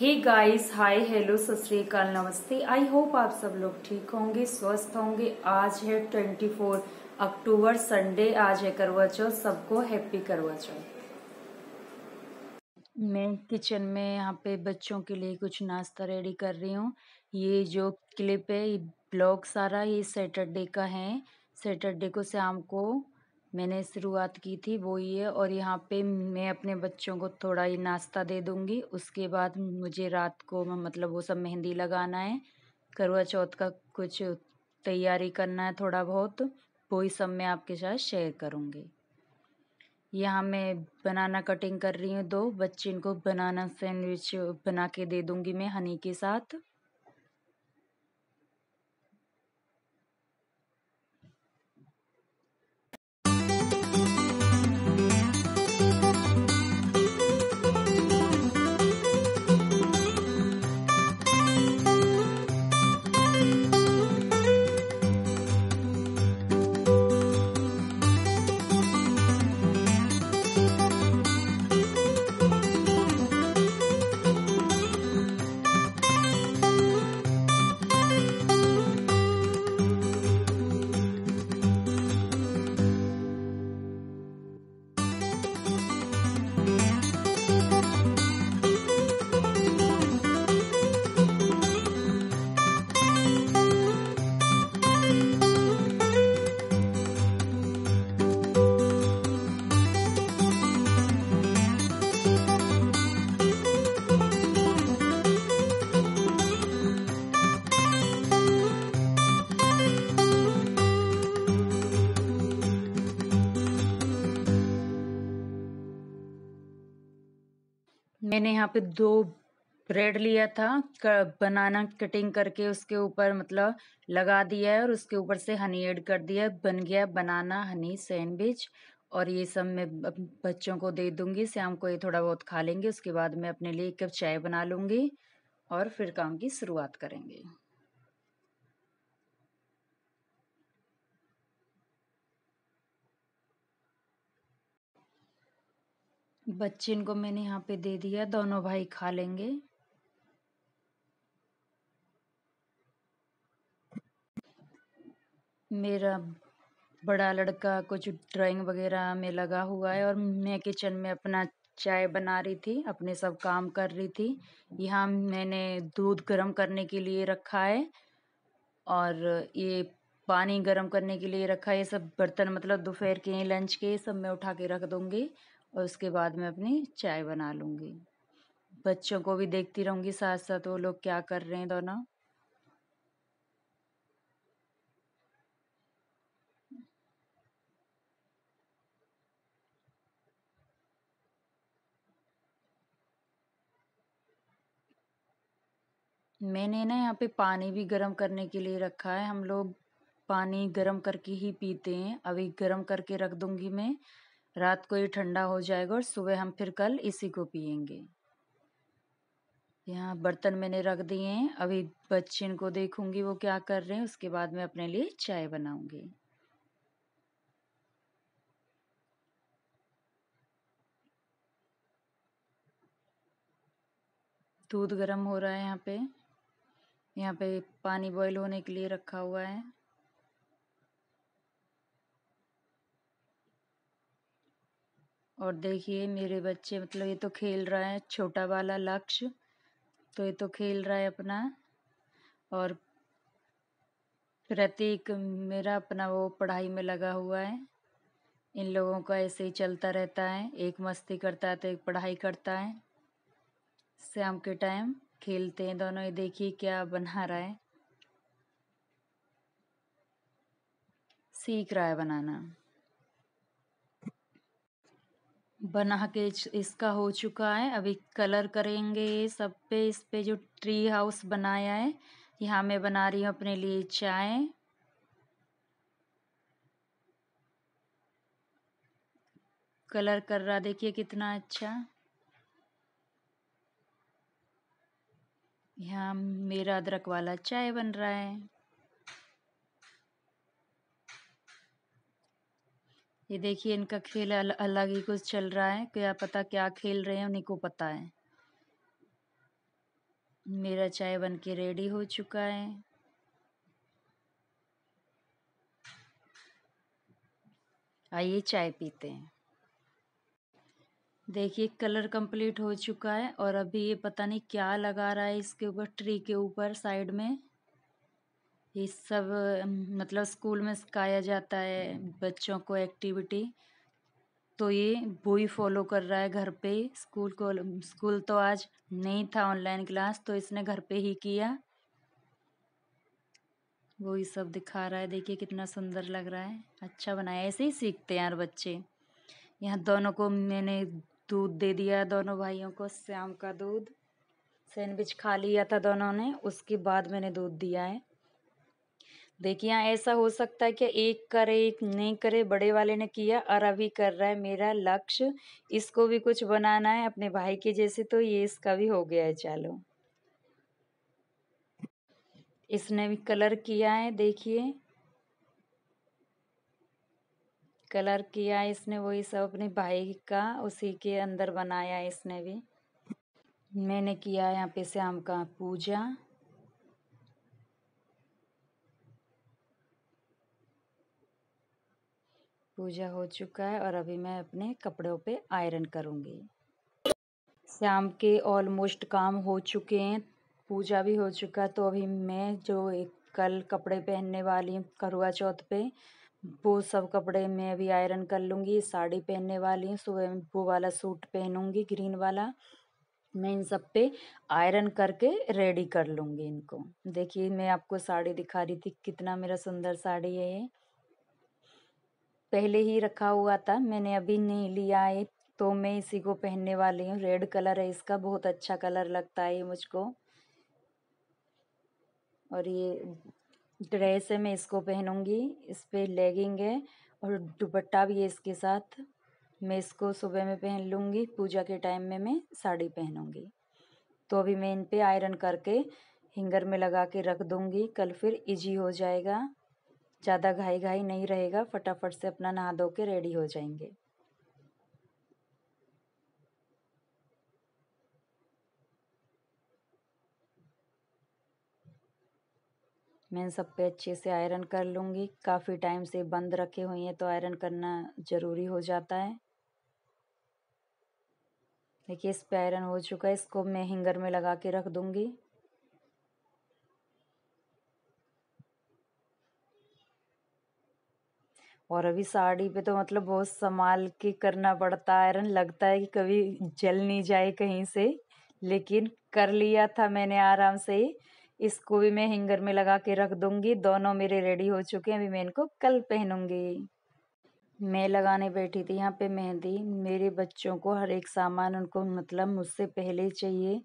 hey guys hi hello सत नमस्ते I hope आप सब लोग ठीक होंगे स्वस्थ होंगे आज है 24 अक्टूबर संडे आज है करवा चौथ सबको हैप्पी करवा चौथ मैं किचन में यहाँ पे बच्चों के लिए कुछ नाश्ता रेडी कर रही हूँ ये जो क्लिप है ब्लॉग सारा ये सैटरडे का है सैटरडे को शाम को मैंने शुरुआत की थी वो ये और यहाँ पे मैं अपने बच्चों को थोड़ा ही नाश्ता दे दूँगी उसके बाद मुझे रात को मतलब वो सब मेहंदी लगाना है करवा चौथ का कुछ तैयारी करना है थोड़ा बहुत वो ही सब मैं आपके साथ शेयर करूँगी यहाँ मैं बनाना कटिंग कर रही हूँ दो बच्चे इनको बनाना सैंडविच बना के दे दूँगी मैं हनी के साथ मैंने यहाँ पे दो ब्रेड लिया था बनाना कटिंग करके उसके ऊपर मतलब लगा दिया है और उसके ऊपर से हनी ऐड कर दिया है बन गया बनाना हनी सैंडविच और ये सब मैं बच्चों को दे दूँगी शाम को ये थोड़ा बहुत खा लेंगे उसके बाद मैं अपने लिए एक कप चाय बना लूँगी और फिर काम की शुरुआत करेंगे बच्चे को मैंने यहाँ पे दे दिया दोनों भाई खा लेंगे मेरा बड़ा लड़का कुछ ड्राइंग वगैरह में लगा हुआ है और मैं किचन में अपना चाय बना रही थी अपने सब काम कर रही थी यहाँ मैंने दूध गर्म करने के लिए रखा है और ये पानी गर्म करने के लिए रखा है ये सब बर्तन मतलब दोपहर के लंच के सब मैं उठा के रख दूँगी और उसके बाद मैं अपनी चाय बना लूँगी बच्चों को भी देखती रहूँगी साथ साथ वो लोग क्या कर रहे हैं दोनों मैंने ना यहाँ पे पानी भी गर्म करने के लिए रखा है हम लोग पानी गर्म करके ही पीते हैं अभी गर्म करके रख दूंगी मैं रात को ये ठंडा हो जाएगा और सुबह हम फिर कल इसी को पियेंगे यहाँ बर्तन मैंने रख दिए हैं अभी बच्चे को देखूंगी वो क्या कर रहे हैं उसके बाद मैं अपने लिए चाय बनाऊंगी दूध गर्म हो रहा है यहाँ पे यहाँ पे पानी बॉईल होने के लिए रखा हुआ है और देखिए मेरे बच्चे मतलब ये तो खेल रहे हैं छोटा वाला लक्ष्य तो ये तो खेल रहा है अपना और प्रतीक मेरा अपना वो पढ़ाई में लगा हुआ है इन लोगों का ऐसे ही चलता रहता है एक मस्ती करता है तो एक पढ़ाई करता है शाम के टाइम खेलते हैं दोनों ये देखिए क्या बना रहा है सीख रहा है बनाना बना के इसका हो चुका है अभी कलर करेंगे सब पे इस पे जो ट्री हाउस बनाया है यहाँ मैं बना रही हूँ अपने लिए चाय कलर कर रहा देखिए कितना अच्छा यहाँ मेरा अदरक वाला चाय बन रहा है ये देखिए इनका खेल अल, अलग ही कुछ चल रहा है क्या पता क्या खेल रहे हैं उन्हीं को पता है मेरा चाय बन के रेडी हो चुका है आइए चाय पीते हैं देखिए कलर कंप्लीट हो चुका है और अभी ये पता नहीं क्या लगा रहा है इसके ऊपर ट्री के ऊपर साइड में ये सब मतलब स्कूल में सिखाया जाता है बच्चों को एक्टिविटी तो ये वो ही फॉलो कर रहा है घर पे स्कूल को स्कूल तो आज नहीं था ऑनलाइन क्लास तो इसने घर पे ही किया वो ही सब दिखा रहा है देखिए कितना सुंदर लग रहा है अच्छा बनाया ऐसे ही सीखते हैं यार बच्चे यहाँ दोनों को मैंने दूध दे दिया दोनों भाइयों को श्याम का दूध सैंडविच खा लिया था दोनों ने उसके बाद मैंने दूध दिया है देखिए यहाँ ऐसा हो सकता है कि एक करे एक नहीं करे बड़े वाले ने किया और अभी कर रहा है मेरा लक्ष्य इसको भी कुछ बनाना है अपने भाई के जैसे तो ये इसका भी हो गया है चलो इसने भी कलर किया है देखिए कलर किया है इसने वही सब अपने भाई का उसी के अंदर बनाया है इसने भी मैंने किया यहाँ पे श्याम का पूजा पूजा हो चुका है और अभी मैं अपने कपड़ों पे आयरन करूँगी शाम के ऑलमोस्ट काम हो चुके हैं पूजा भी हो चुका तो अभी मैं जो एक कल कपड़े पहनने वाली हूँ करुआ चौथ पे वो सब कपड़े मैं अभी आयरन कर लूँगी साड़ी पहनने वाली हूँ सुबह वो वाला सूट पहनूँगी ग्रीन वाला मैं इन सब पे आयरन करके रेडी कर लूँगी इनको देखिए मैं आपको साड़ी दिखा रही थी कितना मेरा सुंदर साड़ी है ये पहले ही रखा हुआ था मैंने अभी नहीं लिया है तो मैं इसी को पहनने वाली हूँ रेड कलर है इसका बहुत अच्छा कलर लगता है मुझको और ये ड्रेस है मैं इसको पहनूंगी इस पर लेगिंग है और दुपट्टा भी है इसके साथ मैं इसको सुबह में पहन लूँगी पूजा के टाइम में मैं साड़ी पहनूँगी तो अभी मैं इन पर आयरन करके हिंगर में लगा के रख दूँगी कल फिर इजी हो जाएगा ज़्यादा घाई घाई नहीं रहेगा फटाफट से अपना नहा धो के रेडी हो जाएंगे मैं सब पे अच्छे से आयरन कर लूँगी काफ़ी टाइम से बंद रखे हुए हैं तो आयरन करना ज़रूरी हो जाता है देखिए इस पे आयरन हो चुका है इसको मैं हिंगर में लगा के रख दूँगी और अभी साड़ी पे तो मतलब बहुत संभाल के करना पड़ता है आयरन लगता है कि कभी जल नहीं जाए कहीं से लेकिन कर लिया था मैंने आराम से इसको भी मैं हैंगर में लगा के रख दूंगी दोनों मेरे रेडी हो चुके हैं अभी मैं इनको कल पहनूंगी मैं लगाने बैठी थी यहाँ पे मेहंदी मेरे बच्चों को हर एक सामान उनको मतलब मुझसे पहले चाहिए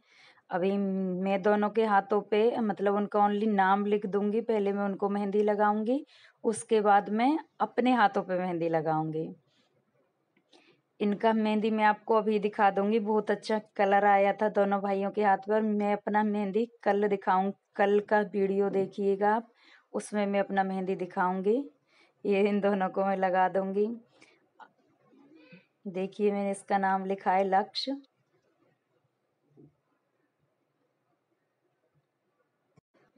अभी मैं दोनों के हाथों पे मतलब उनका ओनली नाम लिख दूंगी पहले मैं उनको मेहंदी लगाऊंगी उसके बाद मैं अपने हाथों पे मेहंदी लगाऊंगी इनका मेहंदी मैं आपको अभी दिखा दूंगी बहुत अच्छा कलर आया था दोनों भाइयों के हाथ पर मैं अपना मेहंदी कल दिखाऊँ कल का वीडियो देखिएगा आप उसमें मैं अपना मेहंदी दिखाऊंगी ये इन दोनों को मैं लगा दूंगी देखिए मैंने इसका नाम लिखा है लक्ष्य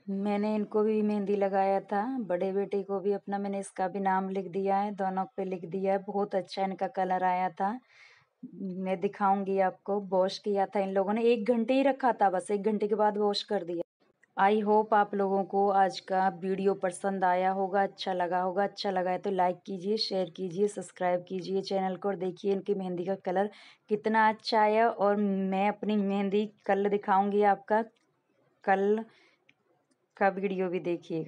मैंने इनको भी मेहंदी लगाया था बड़े बेटे को भी अपना मैंने इसका भी नाम लिख दिया है दोनों पे लिख दिया है बहुत अच्छा इनका कलर आया था मैं दिखाऊंगी आपको वॉश किया था इन लोगों ने एक घंटे ही रखा था बस एक घंटे के बाद वॉश कर दिया आई होप आप लोगों को आज का वीडियो पसंद आया होगा अच्छा लगा होगा अच्छा लगा है तो लाइक कीजिए शेयर कीजिए सब्सक्राइब कीजिए चैनल को और देखिए इनकी मेहंदी का कलर कितना अच्छा आया और मैं अपनी मेहंदी कल दिखाऊंगी आपका कल का वीडियो भी देखिएगा